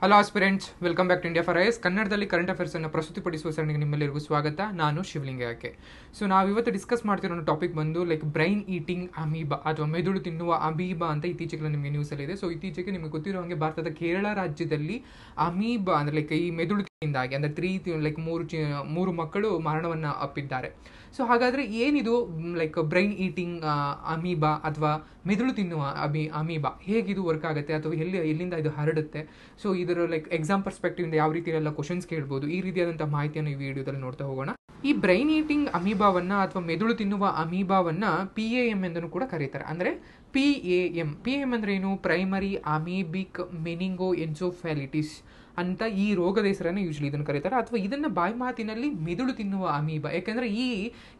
hello aspirants welcome back to India for IAS ಕನ್ನಡದಲ್ಲಿ current affairs ಅನ್ನು ಪ್ರಸ್ತುತಿಪಡಿಸುವ ಸರಣಿಗೆ ನಿಮ್ಮೆಲ್ಲರಿಗೂ ಸ್ವಾಗತ ನಾನು ಶಿವಲಿಂಗಕ್ಕೆ ಸೊ ನಾವು ಇವತ್ತು ಡಿಸ್ಕಸ್ ಮಾಡ್ತಿರೋ ಟಾಪಿಕ್ ಬಂದು ಲೈಕ್ ಬ್ರೈನ್ ಈಟಿಂಗ್ ಅಮೀಬ ಅಥವಾ ಮೆದುಳು ತಿನ್ನುವ ಅಮೀಬ ಅಂತ ಇತ್ತೀಚೆಗೆ ನಿಮಗೆ ನ್ಯೂಸಲ್ಲಿದೆ ಸೊ ಇತ್ತೀಚೆಗೆ ನಿಮಗೆ ಗೊತ್ತಿರೋ ಹಾಗೆ ಭಾರತದ ಕೇರಳ ರಾಜ್ಯದಲ್ಲಿ ಅಮೀಬ ಅಂದರೆ ಲೈಕ್ ಈ ಮೆದುಳು ತಿಂದಾಗಿ ಅಂದರೆ ತ್ರೀ ಲೈಕ್ ಮೂರು ಮೂರು ಮಕ್ಕಳು ಮರಣವನ್ನು ಅಪ್ಪಿದ್ದಾರೆ ಸೊ ಹಾಗಾದರೆ ಏನಿದು ಲೈಕ್ ಬ್ರೈನ್ ಈಟಿಂಗ್ ಅಮೀಬಾ ಅಥವಾ ಮೆದುಳು ತಿನ್ನುವ ಅಮಿ ಅಮೀಬಾ ಹೇಗಿದು ವರ್ಕ್ ಆಗುತ್ತೆ ಅಥವಾ ಎಲ್ಲಿ ಎಲ್ಲಿಂದ ಇದು ಹರಡುತ್ತೆ ಸೊ ಇದರ ಲೈಕ್ ಎಕ್ಸಾಮ್ ಇಂದ ಯಾವ ರೀತಿ ಎಲ್ಲ ಕ್ವಶನ್ಸ್ ಕೇಳ್ಬೋದು ಈ ರೀತಿಯಾದಂಥ ಮಾಹಿತಿಯನ್ನು ಈ ವಿಡಿಯೋದಲ್ಲಿ ನೋಡ್ತಾ ಹೋಗೋಣ ಈ ಬ್ರೈನ್ ಈಟಿಂಗ್ ಅಮೀಬಾವನ್ನು ಅಥವಾ ಮೆದುಳು ತಿನ್ನುವ ಅಮೀಬಾವನ್ನು ಪಿ ಎ ಎಮ್ ಎಂದೂ ಕೂಡ ಕರೀತಾರೆ ಅಂದರೆ P A M P M ಅಂದರೆ ಏನು ಪ್ರೈಮರಿ ಅಮೀಬಿಕ್ ಮೆನಿಂಗೋ ಎನ್ಸೋಫ್ಯಾಲಿಟಿಸ್ ಅಂತ ಈ ರೋಗದ ಹೆಸರನ್ನು ಯೂಶ್ವಲಿ ಇದನ್ನು ಕರೀತಾರೆ ಅಥವಾ ಇದನ್ನು ಬಾಯಿ ಮಾತಿನಲ್ಲಿ ಮೆದುಳು ತಿನ್ನುವ ಅಮೀಬ ಯಾಕೆಂದರೆ ಈ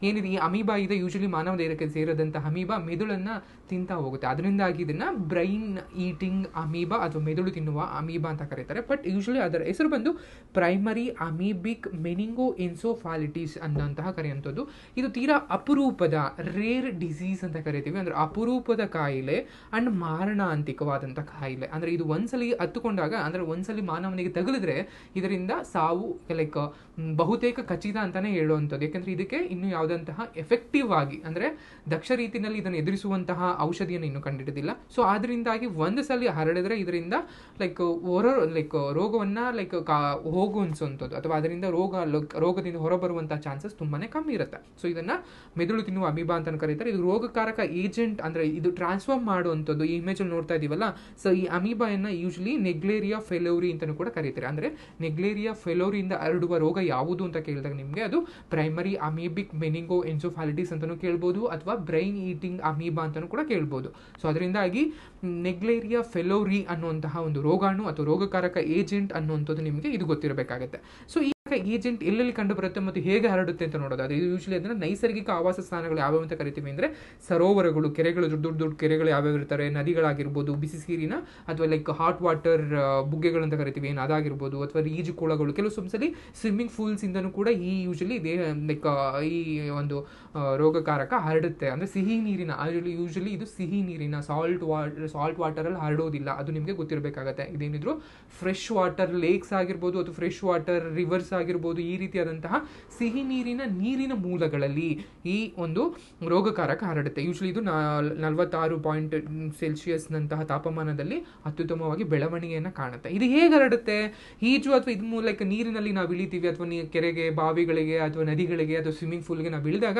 ಏನಿದೆ ಈ ಅಮೀಬಾ ಇದೆ ಯೂಶ್ವಲಿ ಮಾನವ ದೇಹಕ್ಕೆ ಸೇರಿದಂಥ ಅಮೀಬ ಮೆದುಳನ್ನು ತಿಂತಾ ಹೋಗುತ್ತೆ ಅದರಿಂದಾಗಿ ಇದನ್ನು ಬ್ರೈನ್ ಈಟಿಂಗ್ ಅಮೀಬ ಅಥವಾ ಮೆದುಳು ತಿನ್ನುವ ಅಮೀಬ ಅಂತ ಕರೀತಾರೆ ಬಟ್ ಯೂಶ್ವಲಿ ಅದರ ಹೆಸರು ಬಂದು ಪ್ರೈಮರಿ ಅಮೀಬಿಕ್ ಮೆನಿಂಗೋ ಇನ್ಸೋಫಾಲಿಟೀಸ್ ಅನ್ನೋಂತಹ ಕರೆಯುವಂಥದ್ದು ಇದು ತೀರಾ ಅಪರೂಪದ ರೇರ್ ಡಿಸೀಸ್ ಅಂತ ಕರಿತೀವಿ ಅಂದರೆ ಅಪರೂಪದ ಕಾಯಿಲೆ ಅಂಡ್ ಮಾರಣಾಂತಿಕವಾದಂಥ ಕಾಯಿಲೆ ಅಂದರೆ ಇದು ಒಂದ್ಸಲಿ ಹತ್ತುಕೊಂಡಾಗ ಅಂದರೆ ಒಂದ್ಸಲಿ ಮಾನವನಿಗೆ ಕಾಲಿಗೆ ತಗುಲಿದ್ರೆ ಇದರಿಂದ ಸಾವು ಲೈಕ್ ಬಹುತೇಕ ಖಚಿತ ಅಂತಾನೆ ಹೇಳುವಂಥದ್ದು ಯಾಕಂದ್ರೆ ಇದಕ್ಕೆ ಇನ್ನು ಯಾವುದಂತಹ ಎಫೆಕ್ಟಿವ್ ಆಗಿ ಅಂದ್ರೆ ದಕ್ಷ ರೀತಿಯಲ್ಲಿ ಇದನ್ನು ಎದುರಿಸುವಂತಹ ಔಷಧಿಯನ್ನು ಇನ್ನು ಕಂಡಿಡಿದಿಲ್ಲ ಸೊ ಆದ್ರಿಂದಾಗಿ ಒಂದು ಸಲ ಹರಡಿದ್ರೆ ಇದರಿಂದ ಲೈಕ್ ಹೊರ ಲೈಕ್ ರೋಗವನ್ನ ಲೈಕ್ ಹೋಗು ಅನ್ಸುವಂಥದ್ದು ಅಥವಾ ಅದರಿಂದ ರೋಗ ರೋಗದಿಂದ ಹೊರಬರುವಂತಹ ಚಾನ್ಸಸ್ ತುಂಬಾನೇ ಕಮ್ಮಿ ಇರುತ್ತೆ ಸೊ ಇದನ್ನ ಮೆದುಳು ತಿನ್ನುವ ಅಮೀಬಾ ಅಂತ ಕರೀತಾರೆ ಇದು ರೋಗಕಾರಕ ಏಜೆಂಟ್ ಅಂದ್ರೆ ಇದು ಟ್ರಾನ್ಸ್ಫಾರ್ಮ್ ಮಾಡುವಂಥದ್ದು ಈ ಇಮೇಜ್ ಅಲ್ಲಿ ನೋಡ್ತಾ ಇದೀವಲ್ಲ ಸೊ ಈ ಅಮೀಬಾಯನ್ನ ಯೂಶಲಿ ನೆಗ್ಲೇರಿಯಾ ಫೆಲೋರಿ ಅಂತಾನು ಕೂಡ ಕರೀತಾರೆ ಅಂದರೆ ನೆಗ್ಲೇರಿಯಾ ಫೆಲೋರಿಯಿಂದ ಹರಡುವ ರೋಗ ಯಾವುದು ಅಂತ ಕೇಳಿದಾಗ ನಿಮಗೆ ಅದು ಪ್ರೈಮರಿ ಅಮೀಬಿಕ್ ಮೆನಿಂಗೋ ಎನ್ಸೋಫಾಲಿಟಿಸ್ ಅಂತಲೂ ಕೇಳ್ಬೋದು ಅಥವಾ ಬ್ರೈನ್ ಈಟಿಂಗ್ ಅಮೀಬಾ ಅಂತಲೂ ಕೂಡ ಕೇಳ್ಬೋದು ಸೊ ಅದರಿಂದಾಗಿ ನೆಗ್ಲೇರಿಯಾ ಫೆಲೋರಿ ಅನ್ನುವಂತಹ ಒಂದು ರೋಗಾಣು ಅಥವಾ ರೋಗಕಾರಕ ಏಜೆಂಟ್ ಅನ್ನುವಂಥದ್ದು ನಿಮಗೆ ಇದು ಗೊತ್ತಿರಬೇಕಾಗುತ್ತೆ ಸೊ ಏಜೆಂಟ್ ಎಲ್ಲೆಲ್ಲಿ ಕಂಡು ಬರುತ್ತೆ ಮತ್ತು ಹೇಗೆ ಹರಡುತ್ತೆ ಅಂತ ನೋಡೋದು ಅದು ಯೂಶಲಿ ಅದನ್ನ ನೈಸರ್ಗಿಕ ಆವಾಸ ಸ್ಥಾನಗಳು ಯಾವ್ಯಾವ ಅಂತ ಕರಿತೀವಿ ಅಂದ್ರೆ ಸರೋವರಗಳು ಕೆರೆಗಳು ದೊಡ್ಡ ದೊಡ್ಡ ದೊಡ್ಡ ಕೆರೆಗಳು ಯಾವ್ಯಾವ ಇರ್ತಾರೆ ನದಿಗಳಾಗಿರ್ಬೋದು ಬಿಸಿ ಸೀರಿನ ಅಥವಾ ಲೈಕ್ ಹಾಟ್ ವಾಟರ್ ಬುಗ್ಗೆಗಳು ಅಂತ ಕರಿತೀವಿ ಏನು ಅದಾಗಿರ್ಬೋದು ಅಥವಾ ಈಜು ಕೊಳಗಳು ಕೆಲವು ಸಲ ಸ್ವಿಮ್ಮಿಂಗ್ ಫೂಲ್ಸ್ ಇಂದನೂ ಕೂಡ ಈ ಯೂಶಲಿ ಲೈಕ್ ಈ ಒಂದು ರೋಗಕಾರಕ ಹರಡುತ್ತೆ ಅಂದ್ರೆ ಸಿಹಿ ನೀರಿನ ಯೂಶ್ವಲಿ ಇದು ಸಿಹಿ ನೀರಿನ ಸಾಲ್ಟ್ ವಾಟರ್ ಸಾಲ್ಟ್ ಅಲ್ಲಿ ಹರಡೋದಿಲ್ಲ ಅದು ನಿಮಗೆ ಗೊತ್ತಿರಬೇಕಾಗತ್ತೆ ಇದೇನಿದ್ರು ಫ್ರೆಶ್ ವಾಟರ್ ಲೇಕ್ಸ್ ಆಗಿರ್ಬೋದು ಅಥವಾ ಫ್ರೆಶ್ ವಾಟರ್ ರಿವರ್ಸ್ ಆಗಿರ್ಬೋದು ಈ ರೀತಿಯಾದಂತಹ ಸಿಹಿ ನೀರಿನ ನೀರಿನ ಮೂಲಗಳಲ್ಲಿ ಈ ಒಂದು ರೋಗಕಾರಕ ಹರಡುತ್ತೆ ಯೂಶ್ವಲಿ ಇದು ನಲವತ್ತಾರು ಪಾಯಿಂಟ್ ಸೆಲ್ಸಿಯಸ್ನಂತಹ ತಾಪಮಾನದಲ್ಲಿ ಅತ್ಯುತ್ತಮವಾಗಿ ಬೆಳವಣಿಗೆಯನ್ನು ಕಾಣುತ್ತೆ ಇದು ಹೇಗೆ ಹರಡುತ್ತೆ ಈಜು ಅಥವಾ ಇದ್ರ ಮೂಲಕ ನೀರಿನಲ್ಲಿ ನಾವು ಇಳಿತೀವಿ ಅಥವಾ ಕೆರೆಗೆ ಬಾವಿಗಳಿಗೆ ಅಥವಾ ನದಿಗಳಿಗೆ ಅಥವಾ ಸ್ವಿಮ್ಮಿಂಗ್ ಗೆ ನಾವು ಇಳಿದಾಗ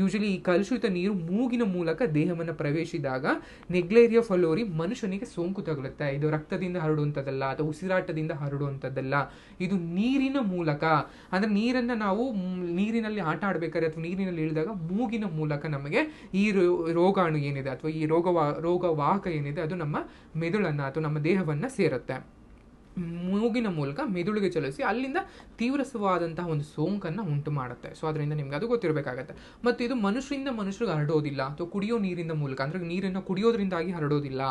ಯೂಶಲಿ ಈ ಕಲುಷಿತ ನೀರು ಮೂಗಿನ ಮೂಲಕ ದೇಹವನ್ನು ಪ್ರವೇಶಿಸಿದಾಗ ನೆಗ್ಲೇರಿಯಾ ಫಲೋರಿ ಮನುಷ್ಯನಿಗೆ ಸೋಂಕು ತಗುಲುತ್ತೆ ಇದು ರಕ್ತದಿಂದ ಹರಡುವಂಥದ್ದಲ್ಲ ಅಥವಾ ಉಸಿರಾಟದಿಂದ ಹರಡುವಂಥದ್ದಲ್ಲ ಇದು ನೀರಿನ ಮೂಲಕ ಮೂಲಕ ಅಂದರೆ ನೀರನ್ನು ನಾವು ನೀರಿನಲ್ಲಿ ಆಟ ಆಡಬೇಕಾದ್ರೆ ಅಥವಾ ನೀರಿನಲ್ಲಿ ಇಳಿದಾಗ ಮೂಗಿನ ಮೂಲಕ ನಮಗೆ ಈ ರೋಗಾಣು ಏನಿದೆ ಅಥವಾ ಈ ರೋಗವಾ ರೋಗವಾಹಕ ಏನಿದೆ ಅದು ನಮ್ಮ ಮೆದುಳನ್ನು ಅಥವಾ ನಮ್ಮ ದೇಹವನ್ನು ಸೇರುತ್ತೆ ಮೂಗಿನ ಮೂಲಕ ಮೆದುಳಿಗೆ ಚಲಿಸಿ ಅಲ್ಲಿಂದ ತೀವ್ರವಾದಂತಹ ಒಂದು ಸೋಂಕನ್ನು ಉಂಟು ಮಾಡುತ್ತೆ ಸೊ ಅದರಿಂದ ನಿಮ್ಗೆ ಅದು ಗೊತ್ತಿರಬೇಕಾಗತ್ತೆ ಮತ್ತು ಇದು ಮನುಷ್ಯರಿಂದ ಮನುಷ್ಯರಿಗೆ ಹರಡೋದಿಲ್ಲ ಅಥವಾ ಕುಡಿಯೋ ನೀರಿನ ಮೂಲಕ ಅಂದರೆ ನೀರನ್ನು ಕುಡಿಯೋದ್ರಿಂದಾಗಿ ಹರಡೋದಿಲ್ಲ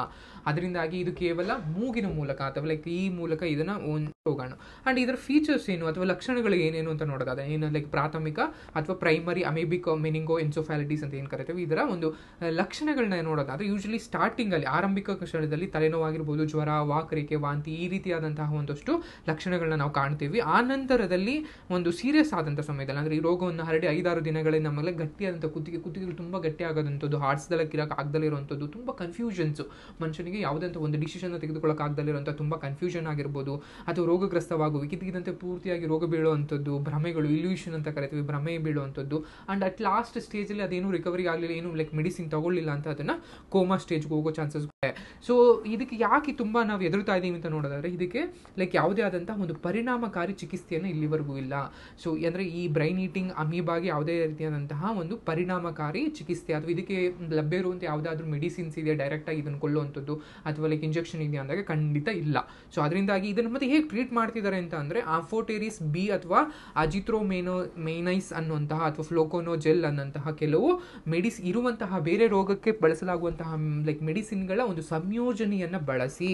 ಅದರಿಂದಾಗಿ ಇದು ಕೇವಲ ಮೂಗಿನ ಮೂಲಕ ಅಥವಾ ಲೈಕ್ ಈ ಮೂಲಕ ಇದನ್ನು ಹೋಗೋಣ ಆ್ಯಂಡ್ ಇದರ ಫೀಚರ್ಸ್ ಏನು ಅಥವಾ ಲಕ್ಷಣಗಳು ಏನೇನು ಅಂತ ನೋಡೋದಾದ್ರೆ ಏನು ಲೈಕ್ ಪ್ರಾಥಮಿಕ ಅಥವಾ ಪ್ರೈಮರಿ ಅಮೇಬಿಕ್ ಮೀನಿಂಗೋ ಎನ್ಸೋಫ್ಯಾಲಿಟೀಸ್ ಅಂತ ಏನು ಕರಿತೀವಿ ಇದರ ಒಂದು ಲಕ್ಷಣಗಳನ್ನ ನೋಡೋದಾದ್ರೆ ಯೂಶಲಿ ಸ್ಟಾರ್ಟಿಂಗಲ್ಲಿ ಆರಂಭಿಕ ಕ್ಷಣದಲ್ಲಿ ತಲೆನೋವಾಗಿರ್ಬೋದು ಜ್ವರ ವಾಕರಿಕೆ ವಾಂತಿ ಈ ರೀತಿಯಾದಂತಹ ಒಂದಷ್ಟು ಲಕ್ಷಣಗಳನ್ನ ನಾವು ಕಾಣ್ತೀವಿ ಆ ನಂತರದಲ್ಲಿ ಒಂದು ಸೀರಿಯಸ್ ಆದಂಥ ಸಮಯದಲ್ಲಿ ಅಂದರೆ ಈ ರೋಗವನ್ನು ಹರಡಿ ಐದಾರು ದಿನಗಳೇ ನಮ್ಮಲ್ಲಿ ಗಟ್ಟಿಯಾದಂಥ ಕುತ್ತಿಗೆ ಕುತ್ತಿಗೆಗಳು ತುಂಬ ಗಟ್ಟಿ ಆಗೋದಂಥದ್ದು ಹಾರ್ಟ್ಸ್ದಲ್ಲ ಕಿರಕ್ಕೆ ಆಗದಲ್ಲೇ ಇರುವಂಥದ್ದು ತುಂಬ ಕನ್ಫ್ಯೂಷನ್ಸು ಮನುಷ್ಯನಿಗೆ ಯಾವ್ದಂತ ಒಂದು ಡಿಸಿಷನ್ನ ತೆಗೆದುಕೊಳ್ಳೋಕ್ಕಾಗ್ದಲ್ಲಿರುವಂಥ ತುಂಬ ಕನ್ಫ್ಯೂಷನ್ ಆಗಿರ್ಬೋದು ಅಥವಾ ರೋಗಗ್ರಸ್ತವಾಗುವಿಕೆ ಪೂರ್ತಿಯಾಗಿ ರೋಗ ಬೀಳುವಂಥದ್ದು ಭ್ರಮೆಗಳು ಇಲ್ಯೂಷನ್ ಅಂತ ಕರಿತೀವಿ ಭ್ರಮೆ ಬೀಳುವಂಥದ್ದು ಆ್ಯಂಡ್ ಅಟ್ ಲಾಸ್ಟ್ ಸ್ಟೇಜಲ್ಲಿ ಅದೇನು ರಿಕವರಿ ಆಗಲಿಲ್ಲ ಏನು ಲೈಕ್ ಮೆಡಿಸಿನ್ ತಗೊಳ್ಳಿಲ್ಲ ಅಂತ ಅದನ್ನು ಕೋಮಾ ಸ್ಟೇಜ್ಗೆ ಹೋಗೋ ಚಾನ್ಸಸ್ ಇದೆ ಸೊ ಇದಕ್ಕೆ ಯಾಕೆ ತುಂಬ ನಾವು ಎದುರುತ್ತಾ ಇದ್ದೀವಿ ಅಂತ ನೋಡೋದಾದ್ರೆ ಇದಕ್ಕೆ ಲೈಕ್ ಯಾವುದೇ ಆದಂತಹ ಒಂದು ಪರಿಣಾಮಕಾರಿ ಚಿಕಿತ್ಸೆಯನ್ನು ಇಲ್ಲಿವರೆಗೂ ಇಲ್ಲ ಸೊ ಅಂದರೆ ಈ ಬ್ರೈನ್ ಈಟಿಂಗ್ ಅಮೀಬಾಗಿ ಯಾವುದೇ ರೀತಿಯಾದಂತಹ ಒಂದು ಪರಿಣಾಮಕಾರಿ ಚಿಕಿತ್ಸೆ ಅಥವಾ ಇದಕ್ಕೆ ಲಭ್ಯ ಇರುವಂಥ ಯಾವುದಾದ್ರೂ ಮೆಡಿಸಿನ್ಸ್ ಇದೆ ಡೈರೆಕ್ಟಾಗಿ ಇದನ್ನು ಕೊಲ್ಲುವಂಥದ್ದು ಅಥವಾ ಲೈಕ್ ಇಂಜೆಕ್ಷನ್ ಇದೆ ಅಂದಾಗ ಖಂಡಿತ ಇಲ್ಲ ಸೊ ಅದರಿಂದಾಗಿ ಇದನ್ನು ಮತ್ತೆ ಹೇಗೆ ಟ್ರೀಟ್ ಟ್ರೀಟ್ ಮಾಡ್ತಿದ್ದಾರೆ ಅಂತ ಅಂದರೆ ಆಫೋಟೇರಿಸ್ ಬಿ ಅಥವಾ ಮೇನೋ ಮೇನೈಸ್ ಅನ್ನುವಂತಹ ಅಥವಾ ಫ್ಲೋಕೋನೋ ಜೆಲ್ ಅನ್ನೋಂತಹ ಕೆಲವು ಮೆಡಿಸ್ ಇರುವಂತಹ ಬೇರೆ ರೋಗಕ್ಕೆ ಬಳಸಲಾಗುವಂತಹ ಲೈಕ್ ಮೆಡಿಸಿನ್ಗಳ ಒಂದು ಸಂಯೋಜನೆಯನ್ನು ಬಳಸಿ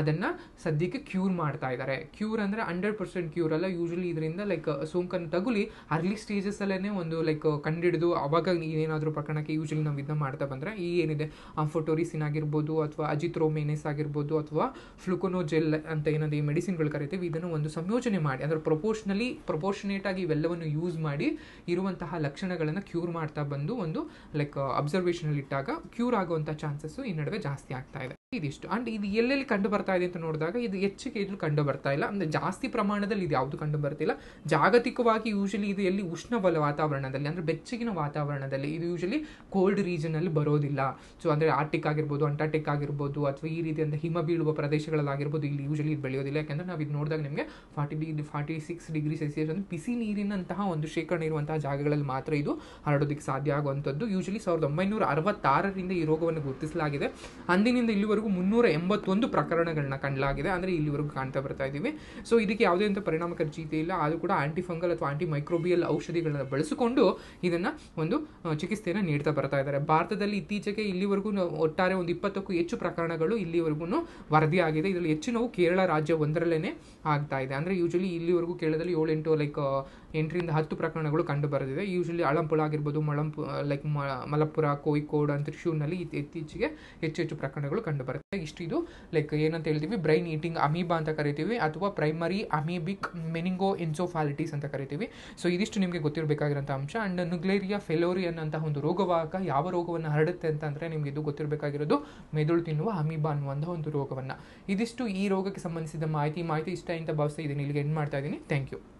ಅದನ್ನು ಸದ್ಯಕ್ಕೆ ಕ್ಯೂರ್ ಮಾಡ್ತಾ ಇದ್ದಾರೆ ಕ್ಯೂರ್ ಅಂದರೆ ಹಂಡ್ರೆಡ್ ಪರ್ಸೆಂಟ್ ಕ್ಯೂರ್ ಅಲ್ಲ ಯೂಶಲಿ ಇದರಿಂದ ಲೈಕ್ ಸೋಂಕನ್ನು ತಗುಲಿ ಅರ್ಲಿ ಸ್ಟೇಜಸ್ಸಲ್ಲೇ ಒಂದು ಲೈಕ್ ಕಂಡಿಡಿದು ಅವಾಗ ಏನಾದರೂ ಪ್ರಕರಣಕ್ಕೆ ಯೂಶಲಿ ನಾವು ಇದನ್ನ ಮಾಡ್ತಾ ಬಂದರೆ ಈ ಏನಿದೆ ಆಫೋಟೋರಿಸಿನ್ ಆಗಿರ್ಬೋದು ಅಥವಾ ಅಜಿತ್ರೋಮೇನೈಸ್ ಆಗಿರ್ಬೋದು ಅಥವಾ ಫ್ಲುಕೋನೋ ಜೆಲ್ ಅಂತ ಏನಾದ್ರು ಈ ಮೆಡಿಸಿನ್ಗಳು ಕರೀತಾರೆ ಹೇಳ್ತೀವಿ ಇದನ್ನು ಒಂದು ಸಂಯೋಜನೆ ಮಾಡಿ ಅಂದರೆ ಪ್ರೊಪೋರ್ಷನಲಿ ಪ್ರೊಪೋರ್ಷನೇಟ್ ಆಗಿ ಇವೆಲ್ಲವನ್ನು ಯೂಸ್ ಮಾಡಿ ಇರುವಂತಹ ಲಕ್ಷಣಗಳನ್ನು ಕ್ಯೂರ್ ಮಾಡ್ತಾ ಬಂದು ಒಂದು ಲೈಕ್ ಅಬ್ಸರ್ವೇಷನಲ್ಲಿ ಇಟ್ಟಾಗ ಕ್ಯೂರ್ ಆಗುವಂಥ ಚಾನ್ಸಸ್ಸು ಈ ನಡುವೆ ಜಾಸ್ತಿ ಆಗ್ತಾ ಇದೆ ಇದಿಷ್ಟು ಅಂಡ್ ಇದು ಎಲ್ಲೆಲ್ಲಿ ಕಂಡು ಬರ್ತಾ ಇದೆ ಅಂತ ನೋಡಿದಾಗ ಇದು ಹೆಚ್ಚಿಗೆ ಎಲ್ಲೂ ಕಂಡು ಬರ್ತಾ ಇಲ್ಲ ಅಂದರೆ ಜಾಸ್ತಿ ಪ್ರಮಾಣದಲ್ಲಿ ಇದು ಯಾವುದು ಕಂಡು ಬರ್ತಿಲ್ಲ ಜಾಗತಿಕವಾಗಿ ಯೂಶಲಿ ಇದು ಎಲ್ಲಿ ಉಷ್ಣಬಲ ವಾತಾವರಣದಲ್ಲಿ ಅಂದರೆ ಬೆಚ್ಚಗಿನ ವಾತಾವರಣದಲ್ಲಿ ಇದು ಯೂಶಲಿ ಕೋಲ್ಡ್ ರೀಜನಲ್ಲಿ ಬರೋದಿಲ್ಲ ಸೊ ಅಂದರೆ ಆರ್ಟಿಕ್ ಆಗಿರ್ಬೋದು ಅಂಟಾರ್ಟಿಕ್ ಆಗಿರ್ಬೋದು ಅಥವಾ ಈ ರೀತಿಯಿಂದ ಹಿಮ ಬೀಳುವ ಪ್ರದೇಶಗಳಲ್ಲಾಗಿರ್ಬೋದು ಇಲ್ಲಿ ಯೂಶಲಿ ಇದು ಬೆಳೆಯೋದಿಲ್ಲ ಯಾಕಂದ್ರೆ ನಾವು ಇದು ನೋಡಿದಾಗ ನಿಮಗೆ forty degree forty six degree Celsius ಅಂದರೆ ಬಿಸಿ ನೀರಿನಂತಹ ಒಂದು ಶೇಖರಣೆ ಇರುವಂತಹ ಜಾಗಗಳಲ್ಲಿ ಮಾತ್ರ ಇದು ಹರಡೋದಕ್ಕೆ ಸಾಧ್ಯ ಆಗುವಂಥದ್ದು ಯೂಶಲಿ ಸಾವಿರದ ಒಂಬೈನೂರ ಅರವತ್ತಾರರಿಂದ ಈ ರೋಗವನ್ನು ಗುರುತಿಸಲಾಗಿದೆ ಅಂದಿನಿಂದ ಇಲ್ಲಿವರೆಗೂ ಇಲ್ಲಿವರೆಗೂ ಮುನ್ನೂರ ಎಂಬತ್ತೊಂದು ಪ್ರಕರಣಗಳನ್ನ ಕಂಡಲಾಗಿದೆ ಅಂದರೆ ಇಲ್ಲಿವರೆಗೂ ಕಾಣ್ತಾ ಬರ್ತಾ ಇದ್ದೀವಿ ಸೊ ಇದಕ್ಕೆ ಯಾವುದೇ ಅಂತ ಪರಿಣಾಮಕಾರಿ ಚೀತೆ ಇಲ್ಲ ಅದು ಕೂಡ ಆಂಟಿಫಂಗಲ್ ಅಥವಾ ಆಂಟಿ ಮೈಕ್ರೋಬಿಯಲ್ ಔಷಧಿಗಳನ್ನ ಬಳಸಿಕೊಂಡು ಇದನ್ನು ಒಂದು ಚಿಕಿತ್ಸೆಯನ್ನು ನೀಡ್ತಾ ಬರ್ತಾ ಇದ್ದಾರೆ ಭಾರತದಲ್ಲಿ ಇತ್ತೀಚೆಗೆ ಇಲ್ಲಿವರೆಗೂ ಒಟ್ಟಾರೆ ಒಂದು ಇಪ್ಪತ್ತಕ್ಕೂ ಹೆಚ್ಚು ಪ್ರಕರಣಗಳು ಇಲ್ಲಿವರೆಗೂ ವರದಿಯಾಗಿದೆ ಇದರಲ್ಲಿ ಹೆಚ್ಚು ನಾವು ಕೇರಳ ರಾಜ್ಯ ಒಂದರಲ್ಲೇ ಆಗ್ತಾ ಇದೆ ಅಂದರೆ ಯೂಶಲಿ ಇಲ್ಲಿವರೆಗೂ ಕೇರಳದಲ್ಲಿ ಏಳೆಂಟು ಲೈಕ್ ಎಂಟರಿಂದ ಹತ್ತು ಪ್ರಕರಣಗಳು ಕಂಡುಬರುತ್ತಿದೆ ಯೂಶಲಿ ಅಳಂಪುಳ ಆಗಿರ್ಬೋದು ಮಳಂಪು ಲೈಕ್ ಮಲಪುರ ಕೋಯಿಕೋಡ್ ಅಂತ ತ್ರಿಶೂರ್ನಲ್ಲಿ ಇತ್ತೀಚೆಗೆ ಹೆಚ್ಚು ಹೆಚ್ಚು ಪ್ರಕರಣಗಳು ಕಂಡುಬರುತ್ತೆ ಇಷ್ಟು ಇದು ಲೈಕ್ ಏನಂತ ಹೇಳ್ತೀವಿ ಬ್ರೈನ್ ಈಟಿಂಗ್ ಅಮೀಬಾ ಅಂತ ಕರಿತೀವಿ ಅಥವಾ ಪ್ರೈಮರಿ ಅಮೀಬಿಕ್ ಮೆನಿಂಗೋ ಎನ್ಸೋಫಾಲಿಟೀಸ್ ಅಂತ ಕರಿತೀವಿ ಸೊ ಇದಿಷ್ಟು ನಿಮಗೆ ಗೊತ್ತಿರಬೇಕಾಗಿರೋಂಥ ಅಂಶ ಆ್ಯಂಡ್ ನುಗ್ಲೇರಿಯಾ ಫೆಲೋರಿ ಅನ್ನೋಂಥ ಒಂದು ರೋಗವಾಹಕ ಯಾವ ರೋಗವನ್ನು ಹರಡುತ್ತೆ ಅಂತ ಅಂದರೆ ನಿಮಗೆ ಇದು ಗೊತ್ತಿರಬೇಕಾಗಿರೋದು ಮೆದುಳು ತಿನ್ನುವ ಅಮೀಬಾ ಅನ್ನುವಂಥ ಒಂದು ರೋಗವನ್ನು ಇದಿಷ್ಟು ಈ ರೋಗಕ್ಕೆ ಸಂಬಂಧಿಸಿದ ಮಾಹಿತಿ ಮಾಹಿತಿ ಇಷ್ಟ ಅಂತ ಭಾವಿಸ್ತಾ ಇದ್ದೀನಿ ಇಲ್ಲಿಗೆ ಎಂಡ್ ಮಾಡ್ತಾ ಇದ್ದೀನಿ ಥ್ಯಾಂಕ್ ಯು